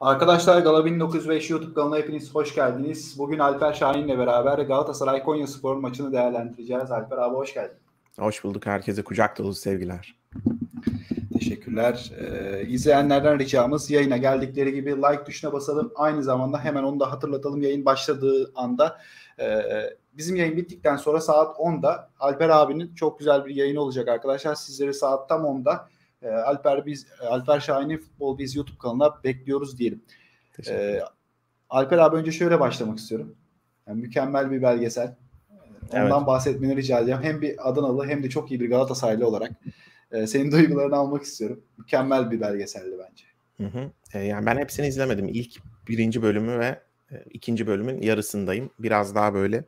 Arkadaşlar Gala 1905 YouTube kanalına hepiniz hoş geldiniz. Bugün Alper Şahin'le beraber Galatasaray Konya Spor maçını değerlendireceğiz. Alper abi hoş geldin. Hoş bulduk. Herkese kucak dolu sevgiler. Teşekkürler. Ee, izleyenlerden ricamız yayına geldikleri gibi like tuşuna basalım. Aynı zamanda hemen onu da hatırlatalım yayın başladığı anda. E, bizim yayın bittikten sonra saat 10'da Alper abinin çok güzel bir yayını olacak arkadaşlar. Sizleri saat tam 10'da ee, Alper biz e, Alper Şahin'in Futbol Biz YouTube kanalına bekliyoruz diyelim. E, Alper abi önce şöyle başlamak istiyorum. Yani mükemmel bir belgesel. Ee, ondan evet. bahsetmeni rica edeceğim. Hem bir Adanalı hem de çok iyi bir Galatasaraylı olarak e, senin duygularını almak istiyorum. Mükemmel bir belgeseldi bence. Hı hı. E, yani ben hepsini izlemedim. İlk birinci bölümü ve e, ikinci bölümün yarısındayım. Biraz daha böyle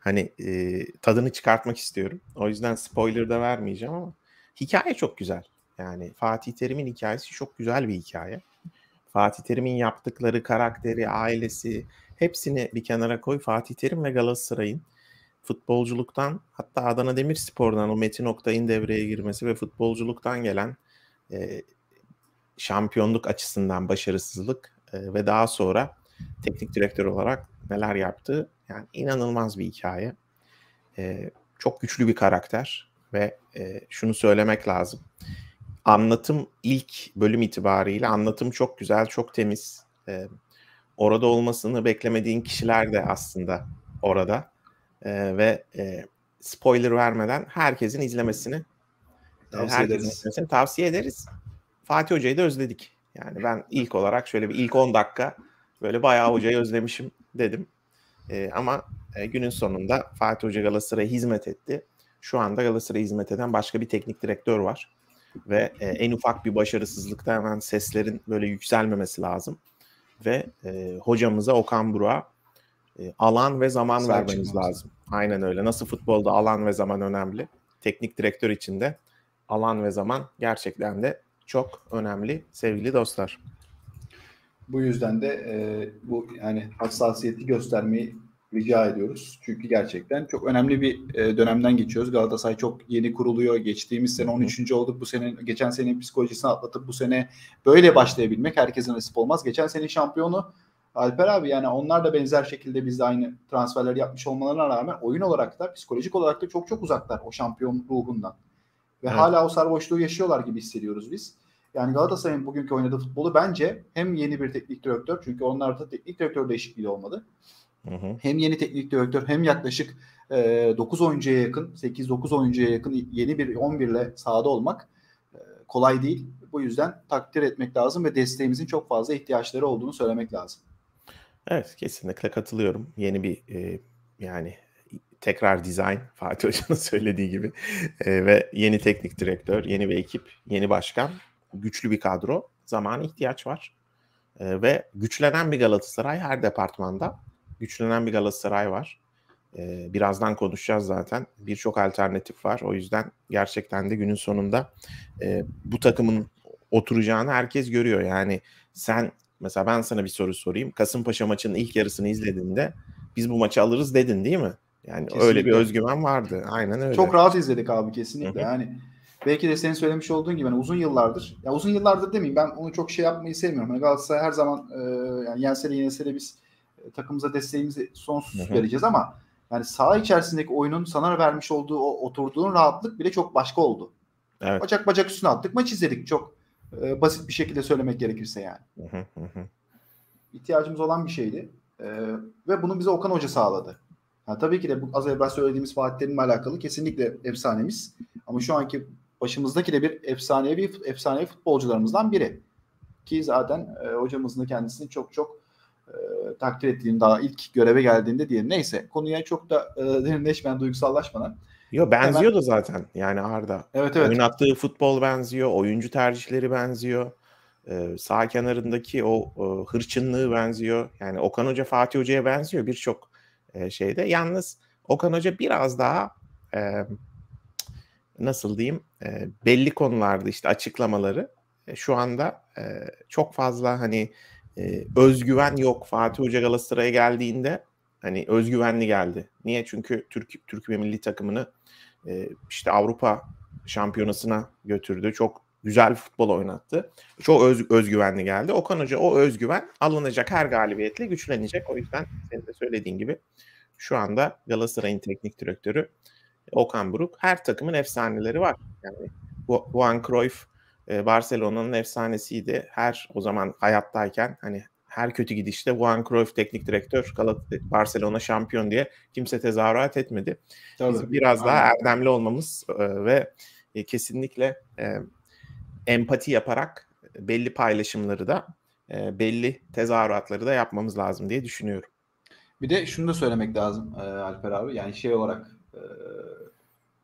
hani e, tadını çıkartmak istiyorum. O yüzden spoiler da vermeyeceğim ama hikaye çok güzel. Yani Fatih Terim'in hikayesi çok güzel bir hikaye. Fatih Terim'in yaptıkları, karakteri, ailesi hepsini bir kenara koy. Fatih Terim ve Galatasaray'ın futbolculuktan hatta Adana Demirspor'dan o Metin Oktay'ın devreye girmesi ve futbolculuktan gelen e, şampiyonluk açısından başarısızlık e, ve daha sonra teknik direktör olarak neler yaptı. Yani inanılmaz bir hikaye. E, çok güçlü bir karakter ve e, şunu söylemek lazım anlatım ilk bölüm itibariyle anlatım çok güzel, çok temiz. E, orada olmasını beklemediğin kişiler de aslında orada. E, ve e, spoiler vermeden herkesin izlemesini tavsiye, herkesin ederiz. Izlemesini tavsiye ederiz. Fatih Hoca'yı da özledik. Yani ben ilk olarak şöyle bir ilk 10 dakika böyle bayağı hocayı özlemişim dedim. E, ama e, günün sonunda Fatih Hoca Galatasaray'a hizmet etti. Şu anda Galatasaray'a hizmet eden başka bir teknik direktör var ve e, en ufak bir başarısızlıkta hemen seslerin böyle yükselmemesi lazım ve e, hocamıza Okan Burak'a e, alan ve zaman Sağ vermemiz çıkmamız. lazım. Aynen öyle. Nasıl futbolda alan ve zaman önemli. Teknik direktör için de alan ve zaman gerçekten de çok önemli sevgili dostlar. Bu yüzden de e, bu yani hassasiyeti göstermeyi rica ediyoruz. Çünkü gerçekten çok önemli bir e, dönemden geçiyoruz. Galatasaray çok yeni kuruluyor. Geçtiğimiz sene 13. olduk. Bu sene geçen senenin psikolojisini atlatıp bu sene böyle başlayabilmek herkesin nasip olmaz. Geçen sene şampiyonu Alper abi yani onlar da benzer şekilde biz de aynı transferler yapmış olmalarına rağmen oyun olarak da psikolojik olarak da çok çok uzaklar o şampiyon ruhundan. Ve evet. hala o sarhoşluğu yaşıyorlar gibi hissediyoruz biz. Yani Galatasaray'ın bugünkü oynadığı futbolu bence hem yeni bir teknik direktör çünkü onlarda teknik direktör değişikliği olmadı. Hem yeni teknik direktör hem yaklaşık e, 9 oyuncuya yakın, 8-9 oyuncuya yakın yeni bir 11 ile sahada olmak e, kolay değil. Bu yüzden takdir etmek lazım ve desteğimizin çok fazla ihtiyaçları olduğunu söylemek lazım. Evet kesinlikle katılıyorum. Yeni bir e, yani tekrar dizayn Fatih Hoca'nın söylediği gibi e, ve yeni teknik direktör, yeni bir ekip, yeni başkan, güçlü bir kadro zamana ihtiyaç var. ve güçlenen bir Galatasaray her departmanda güçlenen bir Galatasaray var. E, birazdan konuşacağız zaten. Birçok alternatif var. O yüzden gerçekten de günün sonunda e, bu takımın oturacağını herkes görüyor. Yani sen mesela ben sana bir soru sorayım. Kasımpaşa maçının ilk yarısını izlediğinde biz bu maçı alırız dedin değil mi? Yani kesinlikle. öyle bir özgüven vardı. Aynen öyle. Çok rahat izledik abi kesinlikle. Yani belki de senin söylemiş olduğun gibi hani uzun yıllardır. Ya uzun yıllardır demeyeyim ben onu çok şey yapmayı sevmiyorum. Hani Galatasaray her zaman e, yani yense de yense de biz takımıza desteğimizi sonsuz Hı-hı. vereceğiz ama yani saha içerisindeki oyunun sana vermiş olduğu o oturduğun rahatlık bile çok başka oldu. Evet. Bacak bacak üstüne attık maç izledik çok e, basit bir şekilde söylemek gerekirse yani. Hı hı. İhtiyacımız olan bir şeydi e, ve bunu bize Okan Hoca sağladı. Yani tabii ki de bu az evvel söylediğimiz Fatih'lerinle alakalı kesinlikle efsanemiz ama şu anki başımızdaki de bir efsanevi efsanevi futbolcularımızdan biri ki zaten e, hocamızın da kendisini çok çok e, takdir ettiğim daha ilk göreve geldiğinde diye. Neyse konuya çok da e, derinleşmeden, duygusallaşmadan. Yo benziyordu Hemen... zaten yani Arda. Evet evet. Oynattığı futbol benziyor, oyuncu tercihleri benziyor. Ee, sağ kenarındaki o e, hırçınlığı benziyor. Yani Okan Hoca Fatih Hoca'ya benziyor birçok e, şeyde. Yalnız Okan Hoca biraz daha e, nasıl diyeyim e, belli konularda işte açıklamaları e, şu anda e, çok fazla hani e, özgüven yok Fatih Hoca Galatasaray'a geldiğinde hani özgüvenli geldi. Niye? Çünkü Türk Türk milli takımını e, işte Avrupa şampiyonasına götürdü. Çok güzel futbol oynattı. Çok öz, özgüvenli geldi. Okan Hoca o özgüven alınacak her galibiyetle güçlenecek. O yüzden senin de söylediğin gibi şu anda Galatasaray'ın teknik direktörü Okan Buruk. Her takımın efsaneleri var. Yani Juan Cruyff Barcelona'nın efsanesiydi. Her o zaman hayattayken hani her kötü gidişte Juan Cruyff teknik direktör Barcelona şampiyon diye kimse tezahürat etmedi. Tabii. Biz biraz Aynen. daha erdemli olmamız ve e, kesinlikle empati yaparak belli paylaşımları da belli tezahüratları da yapmamız lazım diye düşünüyorum. Bir de şunu da söylemek lazım Alper abi. Yani şey olarak e,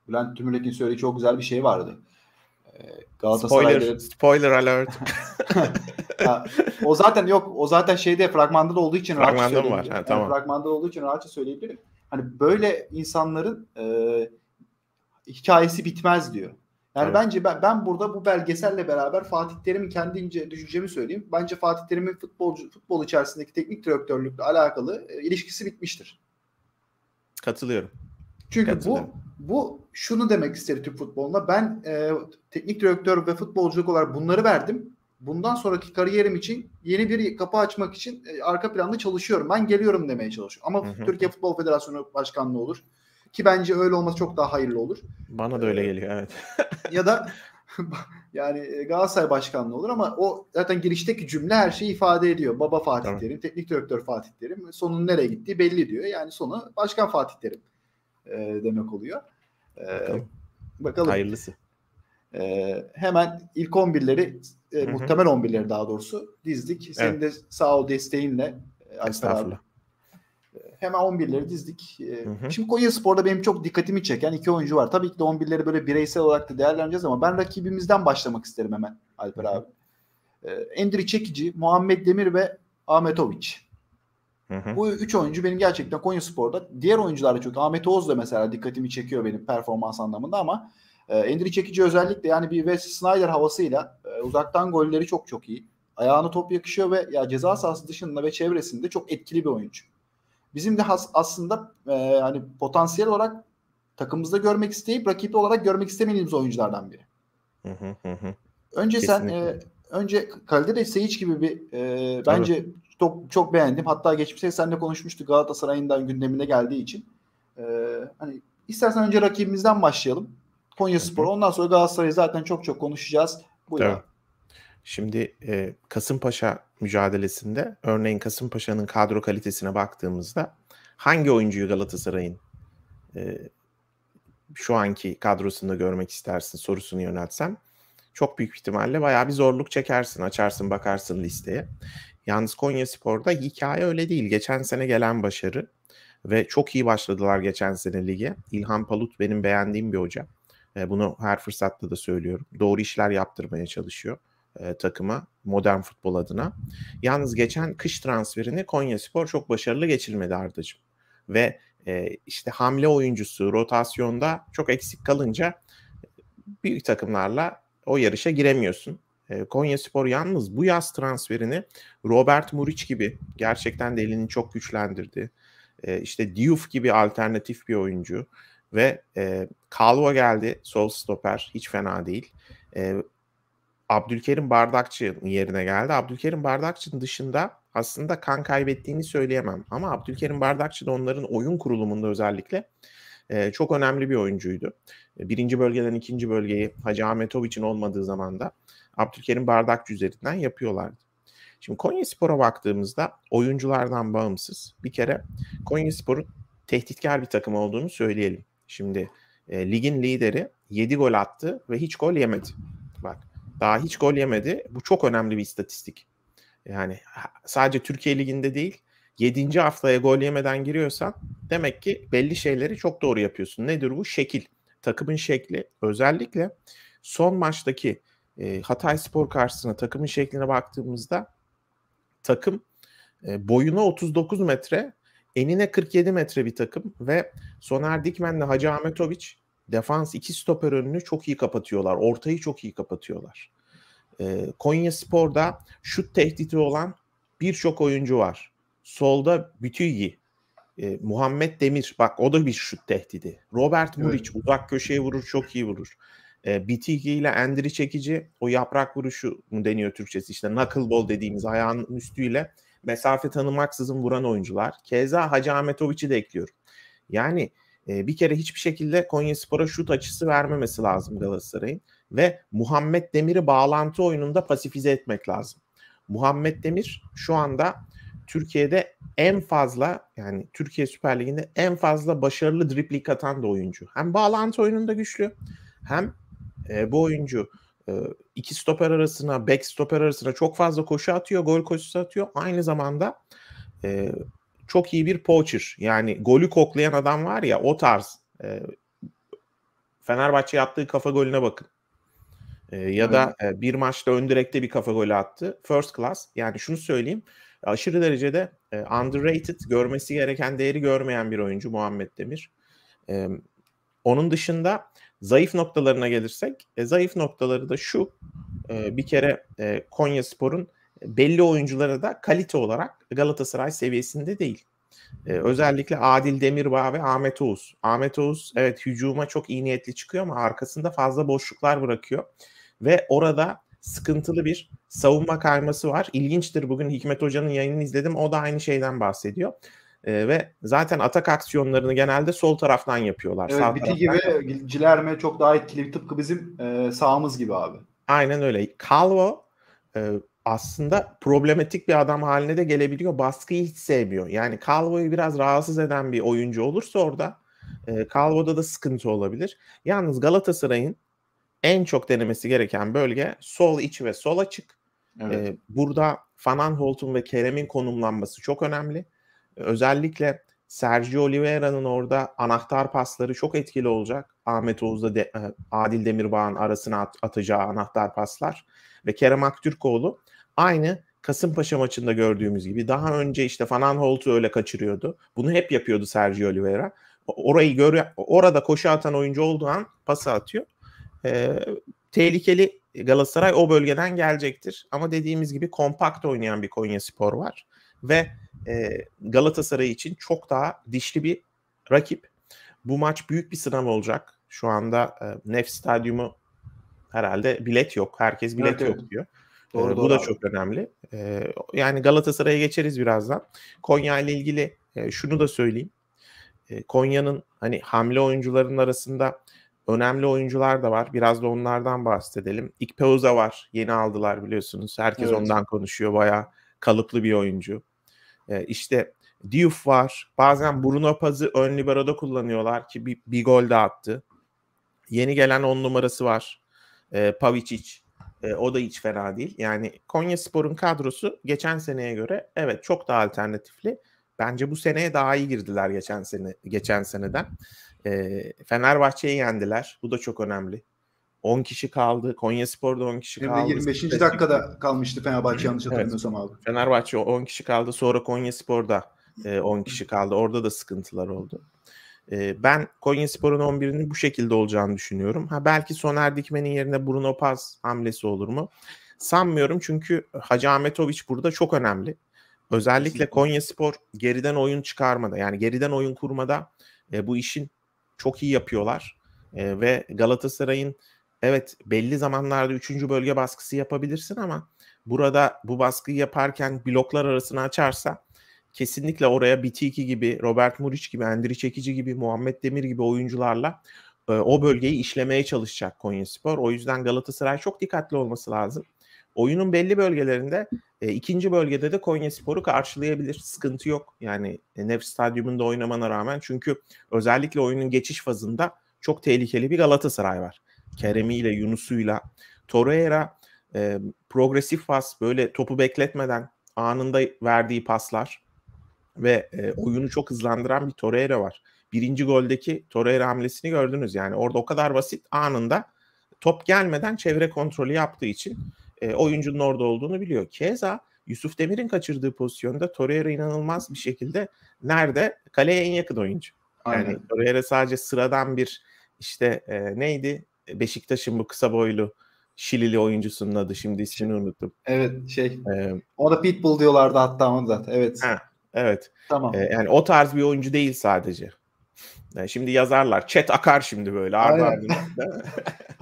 Bülent Tümürlek'in söylediği çok güzel bir şey vardı. Galatasaray'da... Spoiler, spoiler alert. o zaten yok. O zaten şeyde fragmanda da olduğu için fragmanda mı var? Ha, yani Fragmanda olduğu için rahatça söyleyebilirim. Hani böyle insanların e, hikayesi bitmez diyor. Yani evet. bence ben, ben burada bu belgeselle beraber Fatih Terim'in kendince düşüncemi söyleyeyim. Bence Fatih Terim'in futbolcu futbol içerisindeki teknik direktörlükle alakalı e, ilişkisi bitmiştir. Katılıyorum. Çünkü Katılıyorum. bu bu şunu demek istedi Türk futboluna. Ben e, teknik direktör ve futbolculuk olarak bunları verdim. Bundan sonraki kariyerim için yeni bir kapı açmak için e, arka planda çalışıyorum. Ben geliyorum demeye çalışıyorum. Ama hı hı. Türkiye Futbol Federasyonu Başkanlığı olur. Ki bence öyle olması çok daha hayırlı olur. Bana da öyle ee, geliyor evet. ya da yani e, Galatasaray başkanlığı olur ama o zaten girişteki cümle her şeyi ifade ediyor. Baba Fatih Terim, teknik direktör Fatih Terim, sonun nereye gittiği belli diyor. Yani sonu başkan Fatih Terim e, demek oluyor. E, bakalım. bakalım. Hayırlısı. E, hemen ilk 11'leri e, muhtemel 11'leri daha doğrusu dizdik. Senin evet. de sağ ol desteğinle. E, Estağfurullah. E, hemen 11'leri dizdik. E, hı hı. Şimdi Konya Spor'da benim çok dikkatimi çeken iki oyuncu var. Tabii ki de 11'leri böyle bireysel olarak da değerlendireceğiz ama ben rakibimizden başlamak isterim hemen Alper abi. Endri Çekici, Muhammed Demir ve Ahmetoviç. Hı hı. Bu üç oyuncu benim gerçekten Konya Spor'da diğer oyuncular da çok. Ahmet Oğuz da mesela dikkatimi çekiyor benim performans anlamında ama e, Endri Çekici özellikle yani bir Wes Snyder havasıyla e, uzaktan golleri çok çok iyi. Ayağına top yakışıyor ve ya ceza sahası dışında ve çevresinde çok etkili bir oyuncu. Bizim de has, aslında e, hani potansiyel olarak takımımızda görmek isteyip rakip olarak görmek istemediğimiz oyunculardan biri. Hı hı hı. Önce Kesinlikle. sen e, önce de Seyic gibi bir e, bence evet çok, çok beğendim. Hatta geçmişte seninle konuşmuştuk Galatasaray'ın da gündemine geldiği için. Ee, hani istersen önce rakibimizden başlayalım. Konya Spor. Ondan sonra Galatasaray'ı zaten çok çok konuşacağız. Buyurun. Tabii. Şimdi e, Kasımpaşa mücadelesinde örneğin Kasımpaşa'nın kadro kalitesine baktığımızda hangi oyuncuyu Galatasaray'ın e, şu anki kadrosunda görmek istersin sorusunu yöneltsem çok büyük ihtimalle bayağı bir zorluk çekersin. Açarsın bakarsın listeye. Yalnız Konya Spor'da hikaye öyle değil. Geçen sene gelen başarı ve çok iyi başladılar geçen sene lige. İlhan Palut benim beğendiğim bir hoca. E, bunu her fırsatta da söylüyorum. Doğru işler yaptırmaya çalışıyor e, takıma modern futbol adına. Yalnız geçen kış transferini Konya Spor çok başarılı geçirmedi Arda'cığım. Ve e, işte hamle oyuncusu rotasyonda çok eksik kalınca e, büyük takımlarla o yarışa giremiyorsun. Ee, Konya Spor yalnız bu yaz transferini Robert Muric gibi gerçekten de elini çok güçlendirdi. Ee, işte Diouf gibi alternatif bir oyuncu ve e, Kalva geldi sol stoper hiç fena değil. Ee, Abdülkerim Bardakçı yerine geldi. Abdülkerim Bardakçı'nın dışında aslında kan kaybettiğini söyleyemem. Ama Abdülkerim Bardakçı da onların oyun kurulumunda özellikle e, çok önemli bir oyuncuydu. Birinci bölgeden ikinci bölgeyi Hacı için olmadığı zaman da Abdülkerim Bardakçı üzerinden yapıyorlardı. Şimdi Konya Spor'a baktığımızda oyunculardan bağımsız bir kere Konya Spor'un tehditkar bir takım olduğunu söyleyelim. Şimdi e, ligin lideri 7 gol attı ve hiç gol yemedi. Bak daha hiç gol yemedi. Bu çok önemli bir istatistik. Yani sadece Türkiye Ligi'nde değil 7. haftaya gol yemeden giriyorsan demek ki belli şeyleri çok doğru yapıyorsun. Nedir bu? Şekil. Takımın şekli. Özellikle son maçtaki e, Hatay Spor karşısına takımın şekline baktığımızda takım e, boyuna 39 metre, enine 47 metre bir takım ve Soner Dikmen'le Hacı Ahmetoviç defans iki stoper önünü çok iyi kapatıyorlar. Ortayı çok iyi kapatıyorlar. E, Konya Spor'da şut tehdidi olan birçok oyuncu var. Solda Bütüyyi, e, Muhammed Demir bak o da bir şut tehdidi. Robert Muriç evet. uzak köşeye vurur çok iyi vurur. E, BTG ile endiri çekici o yaprak vuruşu mu deniyor Türkçesi işte knuckleball dediğimiz ayağın üstüyle mesafe tanımaksızın vuran oyuncular. Keza Hacı Ahmetovic'i de ekliyorum. Yani e, bir kere hiçbir şekilde Konya Spor'a şut açısı vermemesi lazım Galatasaray'ın ve Muhammed Demir'i bağlantı oyununda pasifize etmek lazım. Muhammed Demir şu anda Türkiye'de en fazla yani Türkiye Süper Ligi'nde en fazla başarılı driplik atan da oyuncu. Hem bağlantı oyununda güçlü hem e, bu oyuncu e, iki stoper arasına, back stoper arasına çok fazla koşu atıyor, gol koşusu atıyor. Aynı zamanda e, çok iyi bir poacher yani golü koklayan adam var ya o tarz e, Fenerbahçe attığı kafa golüne bakın. E, ya da e, bir maçta ön direkte bir kafa golü attı. First class. Yani şunu söyleyeyim. Aşırı derecede e, underrated, görmesi gereken değeri görmeyen bir oyuncu Muhammed Demir. E, onun dışında Zayıf noktalarına gelirsek, e, zayıf noktaları da şu. E, bir kere e, Konya Spor'un e, belli oyuncuları da kalite olarak Galatasaray seviyesinde değil. E, özellikle Adil Demirbağ ve Ahmet Oğuz. Ahmet Oğuz evet hücuma çok iyi niyetli çıkıyor ama arkasında fazla boşluklar bırakıyor. Ve orada sıkıntılı bir savunma kayması var. İlginçtir bugün Hikmet Hoca'nın yayınını izledim. O da aynı şeyden bahsediyor. E, ve zaten atak aksiyonlarını genelde sol taraftan yapıyorlar. Evet, sağ biti taraftan. gibi e, Cilerme çok daha etkili. tıpkı bizim e, sağımız gibi abi. Aynen öyle. Calvo e, aslında problematik bir adam haline de gelebiliyor. Baskıyı hiç sevmiyor. Yani Calvo'yu biraz rahatsız eden bir oyuncu olursa orada e, Calvo'da da sıkıntı olabilir. Yalnız Galatasaray'ın en çok denemesi gereken bölge sol iç ve sol açık. Evet. E, burada Fanan Holt'un ve Kerem'in konumlanması çok önemli. Özellikle Sergio Oliveira'nın orada anahtar pasları çok etkili olacak. Ahmet Oğuz'da de, e, Adil Demirbağ'ın arasına at, atacağı anahtar paslar ve Kerem Aktürkoğlu aynı Kasımpaşa maçında gördüğümüz gibi daha önce işte Fanan Holt'u öyle kaçırıyordu. Bunu hep yapıyordu Sergio Oliveira. Orayı gör, orada koşu atan oyuncu olduğu an pası atıyor. Ee, tehlikeli Galatasaray o bölgeden gelecektir. Ama dediğimiz gibi kompakt oynayan bir Konya Spor var ve e, Galatasaray için çok daha dişli bir rakip. Bu maç büyük bir sınav olacak. Şu anda e, Nef Stadyumu herhalde bilet yok. Herkes bilet evet, yok diyor. Doğru, e, ee, doğru. Bu da çok önemli. E, yani Galatasaray'a geçeriz birazdan. Konya ile ilgili e, şunu da söyleyeyim. E, Konya'nın hani hamle oyuncularının arasında önemli oyuncular da var. Biraz da onlardan bahsedelim. İkpeuza var. Yeni aldılar biliyorsunuz. Herkes evet. ondan konuşuyor. Bayağı kalıplı bir oyuncu. E, işte Diouf var. Bazen Bruno Paz'ı ön liberoda kullanıyorlar ki bir, bir gol de attı. Yeni gelen on numarası var. E, Pavicic. E, o da hiç fena değil. Yani Konya Spor'un kadrosu geçen seneye göre evet çok daha alternatifli. Bence bu seneye daha iyi girdiler geçen sene geçen seneden. E, Fenerbahçe'yi yendiler. Bu da çok önemli. 10 kişi kaldı. Konya Spor'da 10 kişi Hem kaldı. 25. Spesifik. dakikada kalmıştı Fenerbahçe yanlış hatırlamıyorsam evet. abi. Fenerbahçe 10 kişi kaldı. Sonra Konya Spor'da 10 e, kişi kaldı. Orada da sıkıntılar oldu. E, ben Konya Spor'un 11'inin bu şekilde olacağını düşünüyorum. Ha belki Soner Dikmen'in yerine Bruno Paz hamlesi olur mu? Sanmıyorum çünkü Hacı Ahmetoviç burada çok önemli. Özellikle Konya Spor geriden oyun çıkarmada yani geriden oyun kurmada e, bu işin çok iyi yapıyorlar. Ve Galatasaray'ın evet belli zamanlarda üçüncü bölge baskısı yapabilirsin ama burada bu baskıyı yaparken bloklar arasını açarsa kesinlikle oraya Bitiki gibi, Robert Muriç gibi, Endri Çekici gibi, Muhammed Demir gibi oyuncularla e, o bölgeyi işlemeye çalışacak Konyaspor. O yüzden Galatasaray çok dikkatli olması lazım. Oyunun belli bölgelerinde e, ikinci bölgede de Konyaspor'u karşılayabilir. Sıkıntı yok. Yani e, Nef Stadyumunda oynamana rağmen çünkü özellikle oyunun geçiş fazında çok tehlikeli bir Galatasaray var. Kerem'iyle, Yunus'uyla. Torreira e, progresif pas böyle topu bekletmeden anında verdiği paslar ve e, oyunu çok hızlandıran bir Torreira var. Birinci goldeki Torreira hamlesini gördünüz yani orada o kadar basit anında top gelmeden çevre kontrolü yaptığı için e, oyuncunun orada olduğunu biliyor. Keza Yusuf Demir'in kaçırdığı pozisyonda Torreira inanılmaz bir şekilde nerede? Kaleye en yakın oyuncu. Yani Aynen. Torreira sadece sıradan bir işte e, neydi Beşiktaş'ın bu kısa boylu Şilili oyuncusunun adı şimdi ismini unuttum. Evet şey. Ee, da Pitbull diyorlardı hatta onu zaten. Evet. Ha. evet. Tamam. Ee, yani o tarz bir oyuncu değil sadece. Yani şimdi yazarlar. Chat akar şimdi böyle. Ardı Aynen.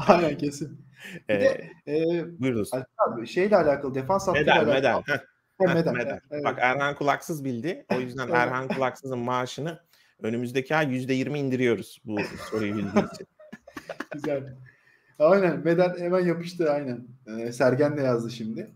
Aynen kesin. Bir ee, de, e, Abi, şeyle alakalı defans hattıyla alakalı. Medel. Heh. Heh, medal. Evet. Bak Erhan Kulaksız bildi. O yüzden Erhan Kulaksız'ın maaşını önümüzdeki ay %20 indiriyoruz bu soruyu bildiği için. Güzel. Aynen. Meden hemen yapıştı aynen. Ee, Sergen de yazdı şimdi.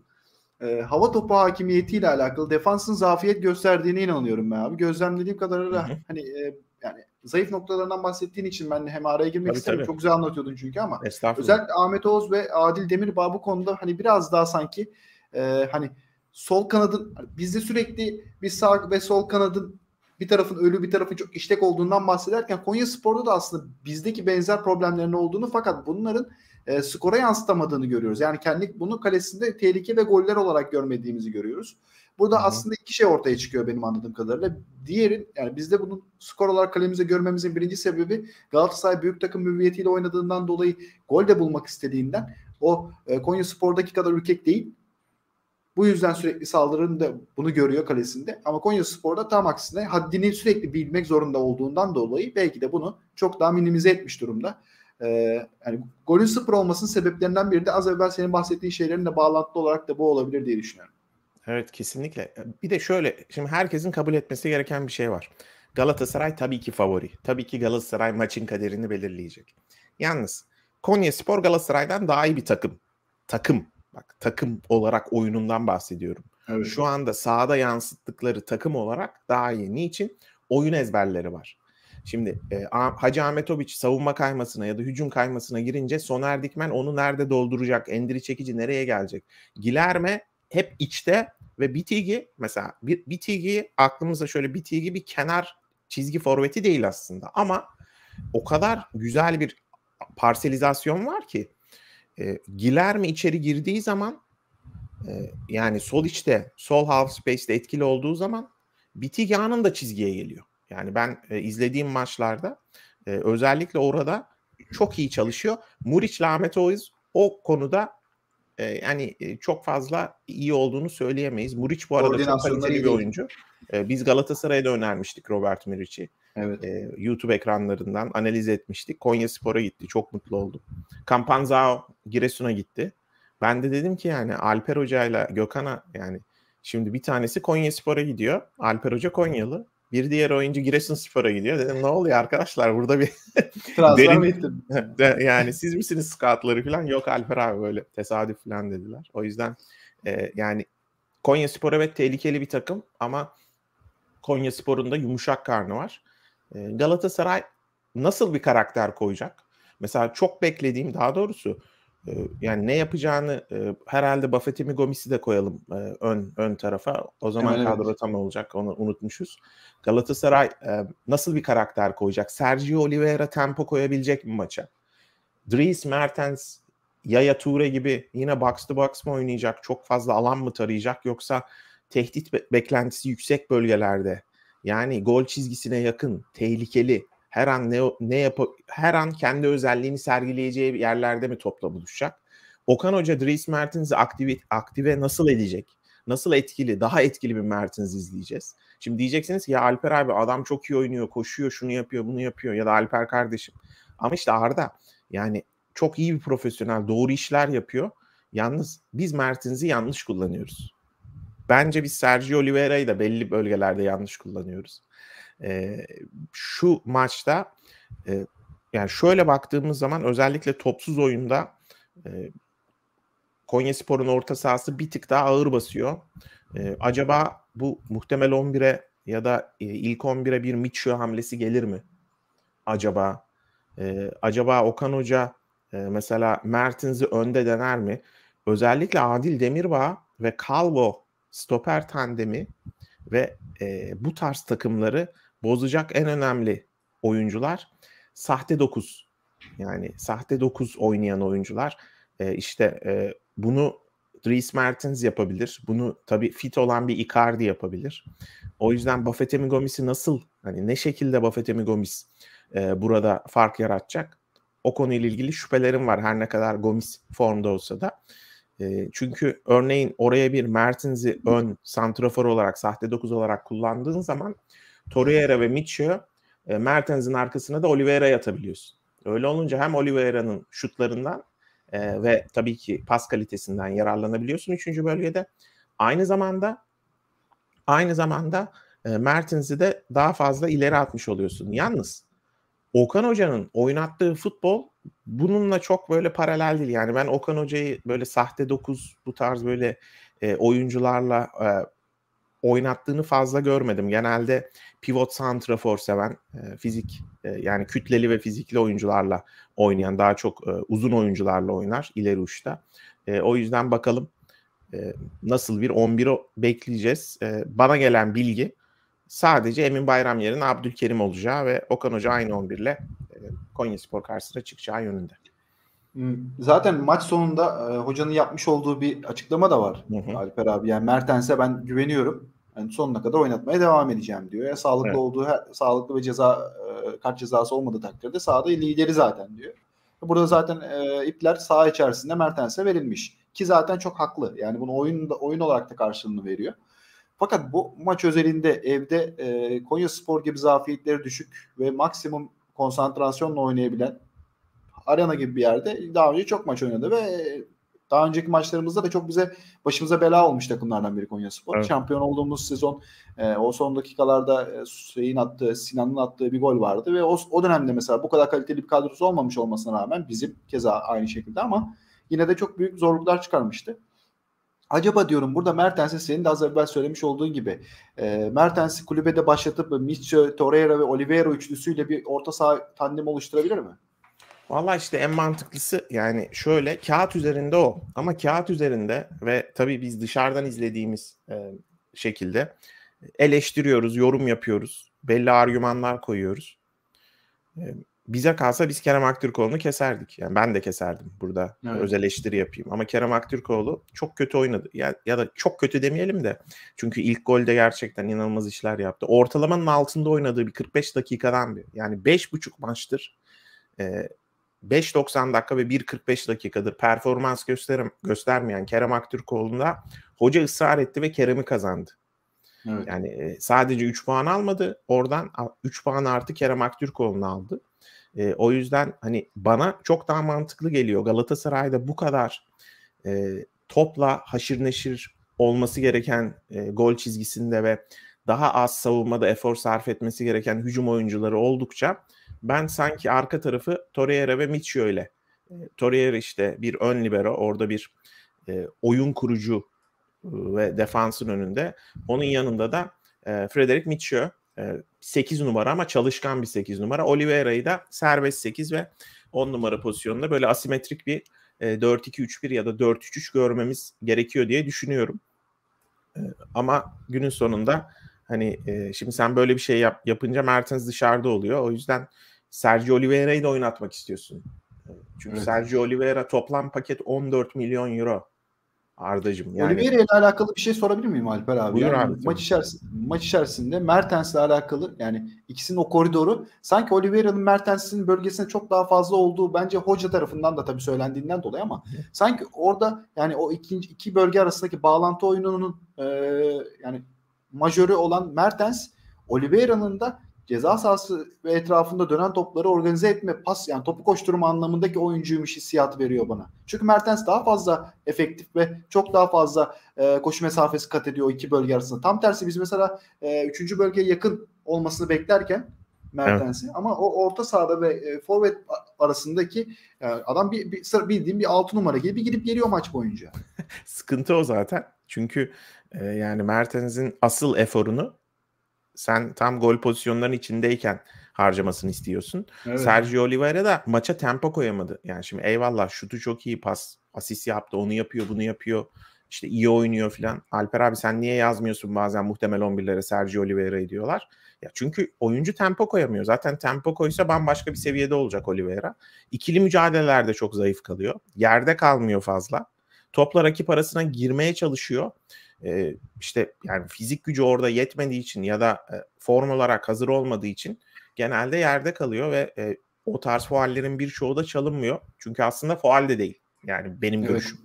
Ee, hava topu hakimiyetiyle alakalı defansın zafiyet gösterdiğine inanıyorum ben abi. Gözlemlediğim kadarıyla Hı-hı. hani e, yani zayıf noktalarından bahsettiğin için ben hem araya girmek tabii, istemiyorum. Tabii. Çok güzel anlatıyordun çünkü ama özellikle Ahmet Oğuz ve Adil Demirbağ bu konuda hani biraz daha sanki e, hani sol kanadın hani, bizde sürekli bir sağ ve sol kanadın bir tarafın ölü bir tarafın çok işlek olduğundan bahsederken Konya Spor'da da aslında bizdeki benzer problemlerin olduğunu fakat bunların e, skora yansıtamadığını görüyoruz. Yani kendi bunu kalesinde tehlike ve goller olarak görmediğimizi görüyoruz. Burada Hı-hı. aslında iki şey ortaya çıkıyor benim anladığım kadarıyla. Diğerin, yani bizde bunu skor olarak kalemize görmemizin birinci sebebi Galatasaray büyük takım müviyetiyle oynadığından dolayı gol de bulmak istediğinden o e, Konya Spor'daki kadar ürkek değil bu yüzden sürekli saldırının da bunu görüyor kalesinde. Ama Konya Spor'da tam aksine haddini sürekli bilmek zorunda olduğundan dolayı belki de bunu çok daha minimize etmiş durumda. Ee, yani golün sıfır olmasının sebeplerinden biri de az evvel senin bahsettiğin şeylerin de bağlantılı olarak da bu olabilir diye düşünüyorum. Evet kesinlikle. Bir de şöyle şimdi herkesin kabul etmesi gereken bir şey var. Galatasaray tabii ki favori. Tabii ki Galatasaray maçın kaderini belirleyecek. Yalnız Konya Spor Galatasaray'dan daha iyi bir takım. Takım Bak takım olarak oyunundan bahsediyorum. Evet. Şu anda sahada yansıttıkları takım olarak daha yeni için Oyun ezberleri var. Şimdi e, Hacı Ahmetoviç savunma kaymasına ya da hücum kaymasına girince Soner Dikmen onu nerede dolduracak? Endiri Çekici nereye gelecek? Gilerme hep içte ve Bitigi mesela Bitigi aklımızda şöyle Bitigi bir kenar çizgi forveti değil aslında ama o kadar güzel bir parselizasyon var ki e, mi içeri girdiği zaman e, yani sol içte, sol half space'de etkili olduğu zaman Bitig anında çizgiye geliyor. Yani ben e, izlediğim maçlarda e, özellikle orada çok iyi çalışıyor. Muriç ile Ahmet Oğuz o konuda e, yani e, çok fazla iyi olduğunu söyleyemeyiz. Muriç bu arada çok kaliteli bir oyuncu. E, biz Galatasaray'da önermiştik Robert Muriç'i. Evet. E, YouTube ekranlarından analiz etmiştik. Konya Spor'a gitti. Çok mutlu oldum. Kampanzao Giresun'a gitti. Ben de dedim ki yani Alper Hoca ile Gökhan'a yani şimdi bir tanesi Konya Spor'a gidiyor. Alper Hoca Konyalı. Bir diğer oyuncu Giresun Spor'a gidiyor. Dedim ne oluyor arkadaşlar burada bir derin... ettim. yani siz misiniz skatları falan? Yok Alper abi böyle tesadüf falan dediler. O yüzden e, yani Konya Spor evet tehlikeli bir takım ama Konya Spor'un da yumuşak karnı var. Galatasaray nasıl bir karakter koyacak? Mesela çok beklediğim daha doğrusu yani ne yapacağını herhalde Buffett'i mi Gomis'i de koyalım ön ön tarafa. O zaman evet. kadro tam olacak. Onu unutmuşuz. Galatasaray nasıl bir karakter koyacak? Sergio Oliveira tempo koyabilecek mi maça? Dries Mertens Yaya Toure gibi yine box to box mı oynayacak? Çok fazla alan mı tarayacak yoksa tehdit be- beklentisi yüksek bölgelerde yani gol çizgisine yakın, tehlikeli, her an ne ne yap her an kendi özelliğini sergileyeceği yerlerde mi topla buluşacak? Okan Hoca Dries Mertens'i aktive, aktive nasıl edecek? Nasıl etkili, daha etkili bir Mertens izleyeceğiz. Şimdi diyeceksiniz ki ya Alper abi adam çok iyi oynuyor, koşuyor, şunu yapıyor, bunu yapıyor ya da Alper kardeşim. Ama işte Arda yani çok iyi bir profesyonel, doğru işler yapıyor. Yalnız biz Mertens'i yanlış kullanıyoruz. Bence biz Sergio Oliveira'yı da belli bölgelerde yanlış kullanıyoruz. E, şu maçta e, yani şöyle baktığımız zaman özellikle topsuz oyunda e, Konya Spor'un orta sahası bir tık daha ağır basıyor. E, acaba bu muhtemel 11'e ya da e, ilk 11'e bir Michio hamlesi gelir mi? Acaba e, acaba Okan Hoca e, mesela Mertens'i önde dener mi? Özellikle Adil Demirbağ ve Calvo stoper tandemi ve e, bu tarz takımları bozacak en önemli oyuncular sahte 9. Yani sahte 9 oynayan oyuncular e, işte e, bunu Dries Mertens yapabilir. Bunu tabii fit olan bir Icardi yapabilir. O yüzden Buffett'e Gomis'i nasıl hani ne şekilde Buffett'e Gomis e, burada fark yaratacak? O konuyla ilgili şüphelerim var her ne kadar Gomis formda olsa da çünkü örneğin oraya bir Mertens'i ön santrafor olarak, sahte 9 olarak kullandığın zaman Torreira ve Michio Mertens'in arkasına da Oliveira'yı yatabiliyorsun. Öyle olunca hem Oliveira'nın şutlarından e, ve tabii ki pas kalitesinden yararlanabiliyorsun 3. bölgede. Aynı zamanda aynı zamanda e, Mertens'i de daha fazla ileri atmış oluyorsun. Yalnız Okan Hoca'nın oynattığı futbol bununla çok böyle paralel değil. Yani ben Okan Hoca'yı böyle sahte dokuz bu tarz böyle e, oyuncularla e, oynattığını fazla görmedim. Genelde pivot santrafor seven, e, fizik e, yani kütleli ve fizikli oyuncularla oynayan, daha çok e, uzun oyuncularla oynar ileri uçta. E, o yüzden bakalım e, nasıl bir 11 bekleyeceğiz. E, bana gelen bilgi sadece Emin Bayram yerine Abdülkerim olacağı ve Okan Hoca aynı 11 ile Konya Spor karşısına çıkacağı yönünde. Hmm, zaten maç sonunda e, hocanın yapmış olduğu bir açıklama da var hı hı. Alper abi. Yani Mertens'e ben güveniyorum. Yani sonuna kadar oynatmaya devam edeceğim diyor. Ya sağlıklı evet. olduğu her, sağlıklı ve ceza e, kart cezası olmadığı takdirde sahada lideri zaten diyor. Burada zaten e, ipler saha içerisinde Mertens'e verilmiş ki zaten çok haklı. Yani bunu oyun oyun olarak da karşılığını veriyor. Fakat bu maç özelinde evde e, Konya Spor gibi zafiyetleri düşük ve maksimum konsantrasyonla oynayabilen arena gibi bir yerde daha önce çok maç oynadı ve daha önceki maçlarımızda da çok bize başımıza bela olmuş takımlardan biri Konya Spor. Evet. Şampiyon olduğumuz sezon e, o son dakikalarda e, şeyin attığı, Sinan'ın attığı bir gol vardı ve o, o dönemde mesela bu kadar kaliteli bir kadrosu olmamış olmasına rağmen bizim keza aynı şekilde ama yine de çok büyük zorluklar çıkarmıştı. Acaba diyorum burada Mertens'i senin de az evvel söylemiş olduğun gibi e, Mertens'i kulübede başlatıp Mitchell, Torreira ve Oliveira üçlüsüyle bir orta saha tandem oluşturabilir mi? Valla işte en mantıklısı yani şöyle kağıt üzerinde o. Ama kağıt üzerinde ve tabii biz dışarıdan izlediğimiz e, şekilde eleştiriyoruz, yorum yapıyoruz. Belli argümanlar koyuyoruz. E, bize kalsa biz Kerem Aktürkoğlu'nu keserdik. Yani ben de keserdim burada. Evet. Öz eleştiri yapayım. Ama Kerem Aktürkoğlu çok kötü oynadı. Ya, ya da çok kötü demeyelim de. Çünkü ilk golde gerçekten inanılmaz işler yaptı. Ortalamanın altında oynadığı bir 45 dakikadan bir. Yani 5,5 maçtır. E, 5.90 dakika ve 1.45 dakikadır performans gösterim, göstermeyen Kerem Aktürkoğlu'nda hoca ısrar etti ve Kerem'i kazandı. Evet. Yani e, sadece 3 puan almadı. Oradan 3 puan artı Kerem Aktürkoğlu'nu aldı. E, o yüzden hani bana çok daha mantıklı geliyor Galatasaray'da bu kadar e, topla haşır neşir olması gereken e, gol çizgisinde ve daha az savunmada efor sarf etmesi gereken hücum oyuncuları oldukça ben sanki arka tarafı Torreira ve Michio ile Torreira işte bir ön libero orada bir e, oyun kurucu ve defansın önünde onun yanında da e, Frederic Michio 8 ee, numara ama çalışkan bir 8 numara. Oliveira'yı da serbest 8 ve 10 numara pozisyonunda böyle asimetrik bir 4-2-3-1 e, ya da 4-3-3 görmemiz gerekiyor diye düşünüyorum. Ee, ama günün sonunda hani e, şimdi sen böyle bir şey yap, yapınca Mertens dışarıda oluyor. O yüzden Sergio Oliveira'yı da oynatmak istiyorsun. Ee, çünkü evet. Sergio Oliveira toplam paket 14 milyon euro. Ardacığım. Yani... Oliveira ile alakalı bir şey sorabilir miyim Alper abi? Buyur yani abi. Maç, içerisinde, maç içerisinde Mertens ile alakalı yani ikisinin o koridoru sanki Oliveira'nın Mertens'in bölgesine çok daha fazla olduğu bence hoca tarafından da tabii söylendiğinden dolayı ama sanki orada yani o ikinci iki bölge arasındaki bağlantı oyununun e, yani majörü olan Mertens Oliveira'nın da ceza sahası ve etrafında dönen topları organize etme, pas yani topu koşturma anlamındaki oyuncuymuş hissiyatı veriyor bana. Çünkü Mertens daha fazla efektif ve çok daha fazla e, koşu mesafesi kat ediyor o iki bölge arasında. Tam tersi biz mesela e, üçüncü bölgeye yakın olmasını beklerken Mertens'i evet. ama o orta sahada ve e, forvet arasındaki yani e, adam bir, bir bildiğim bir altı numara gibi bir gidip geliyor maç boyunca. Sıkıntı o zaten. Çünkü e, yani Mertens'in asıl eforunu sen tam gol pozisyonlarının içindeyken harcamasını istiyorsun. Evet. Sergio Oliveira da maça tempo koyamadı. Yani şimdi eyvallah şutu çok iyi pas, asist yaptı, onu yapıyor, bunu yapıyor. İşte iyi oynuyor filan. Alper abi sen niye yazmıyorsun bazen muhtemel 11'lere Sergio Oliveira diyorlar. Ya çünkü oyuncu tempo koyamıyor. Zaten tempo koysa bambaşka bir seviyede olacak Oliveira. İkili mücadelelerde çok zayıf kalıyor. Yerde kalmıyor fazla. Topla rakip arasına girmeye çalışıyor e, işte yani fizik gücü orada yetmediği için ya da e, form olarak hazır olmadığı için genelde yerde kalıyor ve e, o tarz fuallerin birçoğu da çalınmıyor. Çünkü aslında fual de değil. Yani benim evet. görüşüm.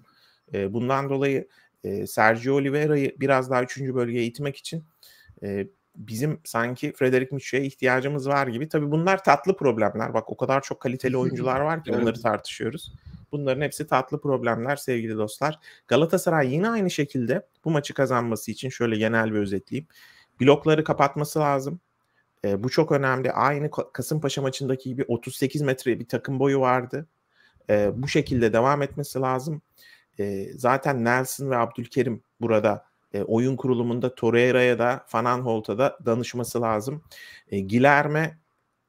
E, bundan dolayı e, Sergio Oliveira'yı biraz daha 3. bölgeye itmek için e, bizim sanki Frederic Micho'ya ihtiyacımız var gibi. Tabii bunlar tatlı problemler. Bak o kadar çok kaliteli oyuncular var ki onları tartışıyoruz. Bunların hepsi tatlı problemler sevgili dostlar. Galatasaray yine aynı şekilde bu maçı kazanması için şöyle genel bir özetleyeyim. Blokları kapatması lazım. E, bu çok önemli. Aynı Kasımpaşa maçındaki gibi 38 metre bir takım boyu vardı. E, bu şekilde devam etmesi lazım. E, zaten Nelson ve Abdülkerim burada e, oyun kurulumunda Torreira'ya da Fananholt'a da danışması lazım. E, Gilerme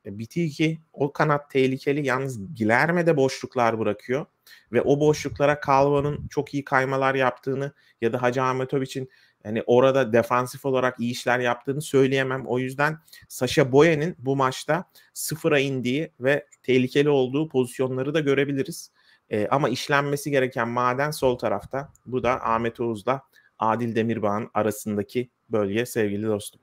e, Bitigi o kanat tehlikeli yalnız Gilerme de boşluklar bırakıyor ve o boşluklara Kalva'nın çok iyi kaymalar yaptığını ya da Hacı için hani orada defansif olarak iyi işler yaptığını söyleyemem. O yüzden Sasha Boye'nin bu maçta sıfıra indiği ve tehlikeli olduğu pozisyonları da görebiliriz. E, ama işlenmesi gereken maden sol tarafta. Bu da Ahmet Oğuz'la Adil Demirbağ'ın arasındaki bölge sevgili dostum.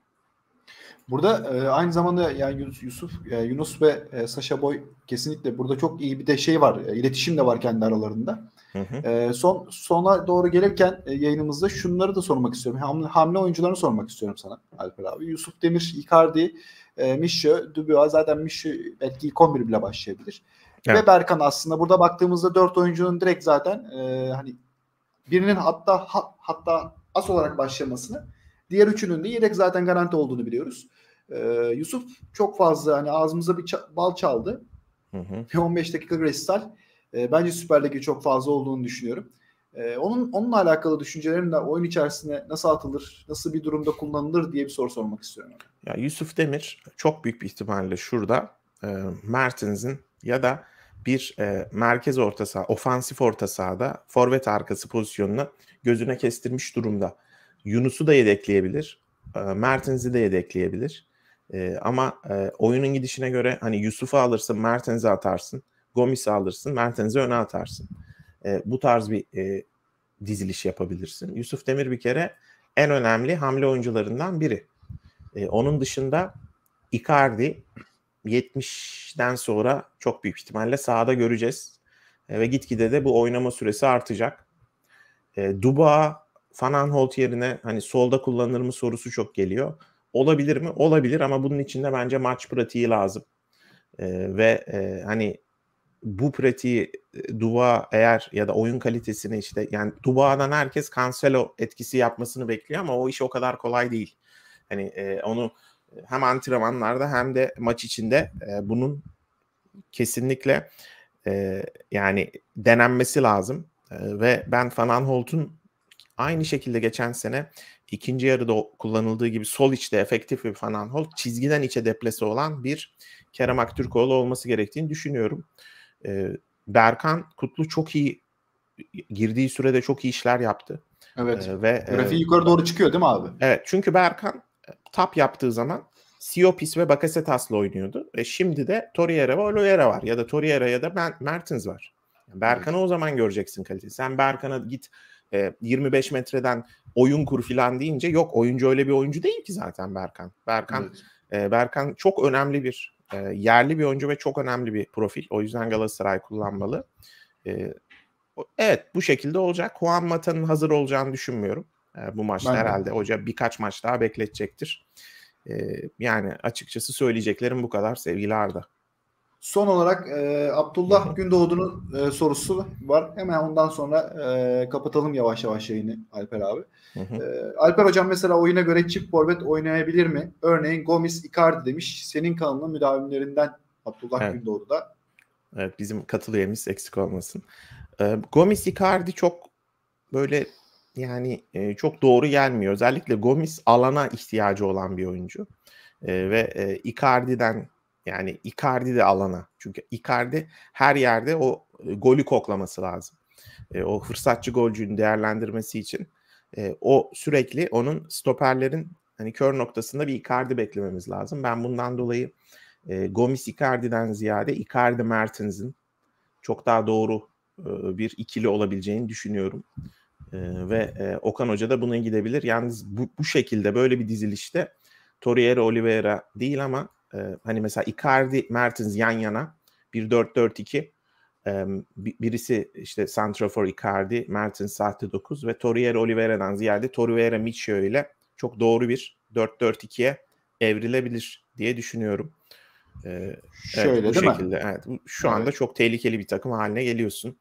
Burada e, aynı zamanda yani Yusuf, e, Yunus ve e, Sasha Boy kesinlikle burada çok iyi bir de şey var. E, iletişim de var kendi aralarında. Hı hı. E, son sona doğru gelirken e, yayınımızda şunları da sormak istiyorum. Hamle, hamle oyuncularını sormak istiyorum sana Alper abi. Yusuf Demir, Icardi, e, Mişo, Dubois zaten Mişo belki ilk 11 bile başlayabilir. Evet. Ve Berkan aslında burada baktığımızda dört oyuncunun direkt zaten e, hani birinin hatta hat, hatta as olarak başlamasını Diğer üçünün de yedek zaten garanti olduğunu biliyoruz. Ee, Yusuf çok fazla hani ağzımıza bir ça- bal çaldı. Hı hı. 15 dakika Grestal. Ee, bence Süper Lig'e çok fazla olduğunu düşünüyorum. Ee, onun onunla alakalı düşüncelerim de oyun içerisinde nasıl atılır, nasıl bir durumda kullanılır diye bir soru sormak istiyorum. Ya Yusuf Demir çok büyük bir ihtimalle şurada e, Mertens'in ya da bir e, merkez orta saha, ofansif orta sahada forvet arkası pozisyonunu gözüne kestirmiş durumda. Yunus'u da yedekleyebilir. E, Mertens'i de yedekleyebilir. E, ama e, oyunun gidişine göre hani Yusuf'u alırsın, Mertens'i atarsın. Gomis'i alırsın, Mertens'i öne atarsın. E, bu tarz bir e, diziliş yapabilirsin. Yusuf Demir bir kere en önemli hamle oyuncularından biri. onun dışında Icardi 70'den sonra çok büyük ihtimalle sahada göreceğiz. ve gitgide de bu oynama süresi artacak. E, Duba Fanan Holt yerine hani solda kullanılır mı sorusu çok geliyor. Olabilir mi? Olabilir ama bunun için de bence maç pratiği lazım. E, ve e, hani bu pratiği duba eğer ya da oyun kalitesini işte yani dubadan herkes Cancelo etkisi yapmasını bekliyor ama o iş o kadar kolay değil. Hani e, onu hem antrenmanlarda hem de maç içinde e, bunun kesinlikle e, yani denenmesi lazım. E, ve ben Fanan Holt'un Aynı şekilde geçen sene ikinci yarıda kullanıldığı gibi sol içte efektif bir Van Hol çizgiden içe deplesi olan bir Kerem Aktürkoğlu olması gerektiğini düşünüyorum. Ee, Berkan Kutlu çok iyi girdiği sürede çok iyi işler yaptı. Evet. Ee, ve grafiği e, yukarı doğru çıkıyor değil mi abi? Evet. Çünkü Berkan e, tap yaptığı zaman Siopis ve Bakasetas'la oynuyordu. ve şimdi de Torreira ve Oliveira var ya da Torreira ya da Mertens var. Berkan'ı evet. o zaman göreceksin kalitesi. Sen Berkan'a git e, 25 metreden oyun kur filan deyince yok oyuncu öyle bir oyuncu değil ki zaten Berkan. Berkan evet. e, Berkan çok önemli bir e, yerli bir oyuncu ve çok önemli bir profil. O yüzden Galatasaray kullanmalı. E, evet bu şekilde olacak. Juan Mata'nın hazır olacağını düşünmüyorum. E, bu maçta ben herhalde de. hoca birkaç maç daha bekletecektir. E, yani açıkçası söyleyeceklerim bu kadar sevgili Arda. Son olarak e, Abdullah Gündoğdu'nun e, sorusu var. Hemen ondan sonra e, kapatalım yavaş yavaş yayını Alper abi. E, Alper hocam mesela oyuna göre çift forvet oynayabilir mi? Örneğin Gomis Icardi demiş. Senin kanalının müdavimlerinden Abdullah evet. Gündoğdu da. Evet bizim katıl eksik olmasın. E, Gomis Icardi çok böyle yani e, çok doğru gelmiyor. Özellikle Gomis alana ihtiyacı olan bir oyuncu. E, ve e, Icardi'den yani Icardi de alana. Çünkü Icardi her yerde o e, golü koklaması lazım. E, o fırsatçı golcünün değerlendirmesi için e, o sürekli onun stoperlerin hani kör noktasında bir Icardi beklememiz lazım. Ben bundan dolayı e, Gomis Icardi'den ziyade Icardi Mertens'in çok daha doğru e, bir ikili olabileceğini düşünüyorum. E, ve e, Okan Hoca da buna gidebilir. Yalnız bu, bu şekilde böyle bir dizilişte Torreira Oliveira değil ama e, hani mesela Icardi, Mertens yan yana bir 4-4-2 e, birisi işte Santrafor Icardi, Mertens sahte 9 ve Torreira Oliveira'dan ziyade Torreira Michio ile çok doğru bir 4-4-2'ye evrilebilir diye düşünüyorum. Ee, Şöyle evet, bu değil şekilde. mi? Evet, şu anda evet. çok tehlikeli bir takım haline geliyorsun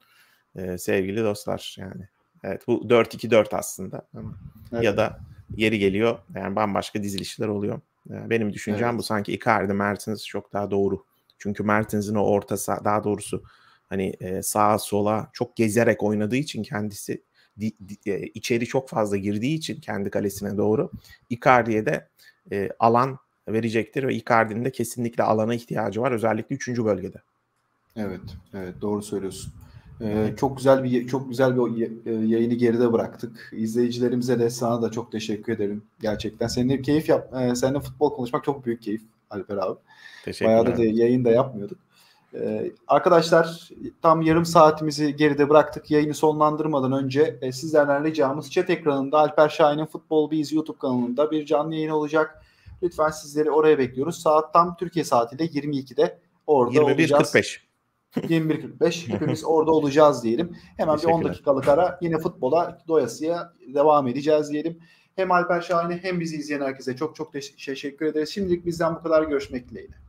ee, sevgili dostlar yani. Evet bu 4-2-4 aslında evet. ya da yeri geliyor yani bambaşka dizilişler oluyor. Benim düşüncem evet. bu sanki Icardi Mertens çok daha doğru. Çünkü Mertens'in o orta daha doğrusu hani sağa sola çok gezerek oynadığı için kendisi di, di, içeri çok fazla girdiği için kendi kalesine doğru Icardi'ye de e, alan verecektir ve Icardi'nin de kesinlikle alana ihtiyacı var özellikle 3. bölgede. Evet, evet doğru söylüyorsun. Ee, çok güzel bir çok güzel bir e, yayını geride bıraktık. İzleyicilerimize de sana da çok teşekkür ederim. Gerçekten seninle keyif yap e, seninle futbol konuşmak çok büyük keyif Alper abi. Teşekkürler. Bayağı da yayın da yapmıyorduk. Ee, arkadaşlar tam yarım saatimizi geride bıraktık. Yayını sonlandırmadan önce e, sizlerden ricamız chat ekranında Alper Şahin'in Futbol Biz YouTube kanalında bir canlı yayın olacak. Lütfen sizleri oraya bekliyoruz. Saat tam Türkiye saatiyle 22'de orada 21, olacağız. 21.45. 21.45 hepimiz orada olacağız diyelim. Hemen bir 10 dakikalık ara yine futbola doyasıya devam edeceğiz diyelim. Hem Alper Şahin'e hem bizi izleyen herkese çok çok teşekkür ederiz. Şimdilik bizden bu kadar görüşmek dileğiyle.